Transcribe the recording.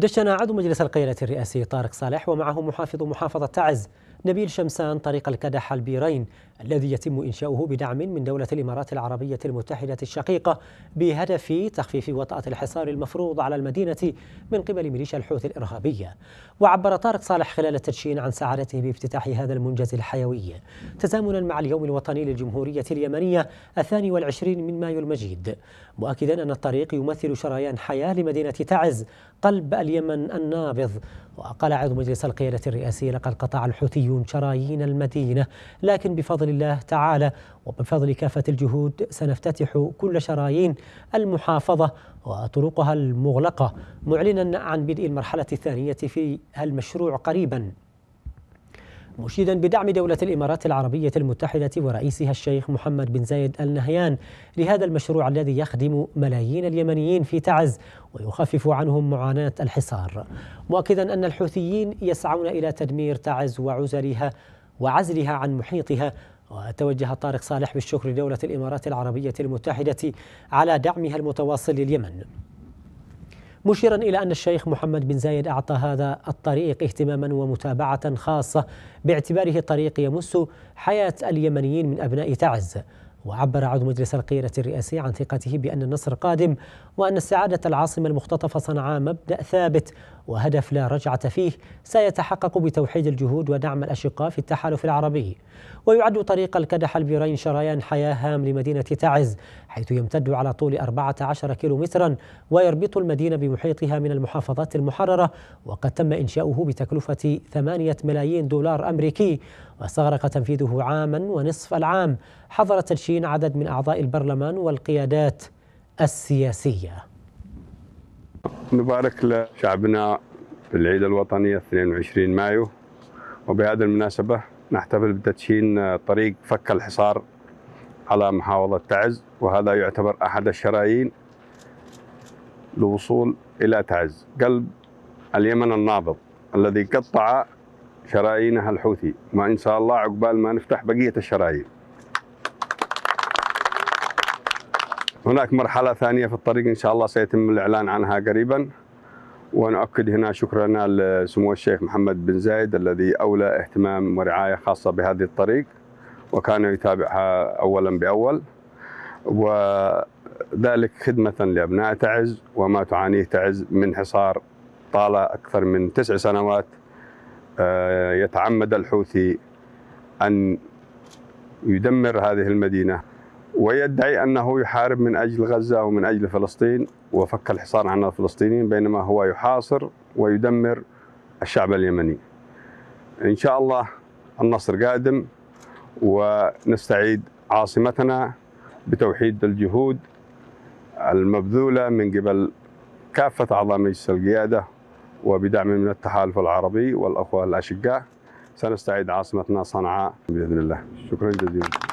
دشن عضو مجلس القيادة الرئاسي طارق صالح ومعه محافظ محافظة تعز نبيل شمسان طريق الكدح البيرين الذي يتم إنشاؤه بدعم من دولة الإمارات العربية المتحدة الشقيقة بهدف تخفيف وطأة الحصار المفروض على المدينة من قبل ميليشيا الحوثي الإرهابية وعبر طارق صالح خلال التدشين عن سعادته بافتتاح هذا المنجز الحيوي تزامنا مع اليوم الوطني للجمهورية اليمنية الثاني والعشرين من مايو المجيد مؤكدا أن الطريق يمثل شريان حياة لمدينة تعز قلب اليمن النابض وقال عضو مجلس القيادة الرئاسي لقد قطع الحوثي شرايين شرايين المدينة لكن بفضل الله تعالى وبفضل كافة الجهود سنفتتح كل شرايين المحافظة وطرقها المغلقة معلنا عن بدء المرحلة الثانية في المشروع قريباً مشيدا بدعم دولة الإمارات العربية المتحدة ورئيسها الشيخ محمد بن زايد آل نهيان لهذا المشروع الذي يخدم ملايين اليمنيين في تعز ويخفف عنهم معاناة الحصار مؤكدا أن الحوثيين يسعون إلى تدمير تعز وعزلها وعزلها عن محيطها وتوجه طارق صالح بالشكر لدولة الإمارات العربية المتحدة على دعمها المتواصل لليمن مشيرا إلى أن الشيخ محمد بن زايد أعطى هذا الطريق اهتماما ومتابعة خاصة باعتباره طريق يمس حياة اليمنيين من أبناء تعز وعبر عضو مجلس القيادة الرئاسي عن ثقته بأن النصر قادم وأن استعادة العاصمة المختطفة صنعاء مبدأ ثابت وهدف لا رجعة فيه سيتحقق بتوحيد الجهود ودعم الأشقاء في التحالف العربي ويعد طريق الكدح البيرين شريان حياة هام لمدينة تعز حيث يمتد على طول 14 كيلو مترا ويربط المدينة بمحيطها من المحافظات المحررة وقد تم إنشاؤه بتكلفة 8 ملايين دولار أمريكي واستغرق تنفيذه عاما ونصف العام حضر تدشين تعيين عدد من أعضاء البرلمان والقيادات السياسية نبارك لشعبنا في العيد الوطني 22 مايو وبهذه المناسبة نحتفل بتدشين طريق فك الحصار على محافظة تعز وهذا يعتبر أحد الشرايين للوصول إلى تعز قلب اليمن النابض الذي قطع شرايينها الحوثي ما إن شاء الله عقبال ما نفتح بقية الشرايين هناك مرحلة ثانية في الطريق إن شاء الله سيتم الإعلان عنها قريبا ونؤكد هنا شكرنا لسمو الشيخ محمد بن زايد الذي أولى اهتمام ورعاية خاصة بهذه الطريق وكان يتابعها أولا بأول وذلك خدمة لأبناء تعز وما تعانيه تعز من حصار طال أكثر من تسع سنوات آه، يتعمد الحوثي أن يدمر هذه المدينة ويدعي أنه يحارب من أجل غزة ومن أجل فلسطين وفك الحصار عن الفلسطينيين بينما هو يحاصر ويدمر الشعب اليمني إن شاء الله النصر قادم ونستعيد عاصمتنا بتوحيد الجهود المبذولة من قبل كافة أعضاء مجلس القيادة وبدعم من التحالف العربي والأخوة الأشقاء سنستعيد عاصمتنا صنعاء بإذن الله شكرا جزيلا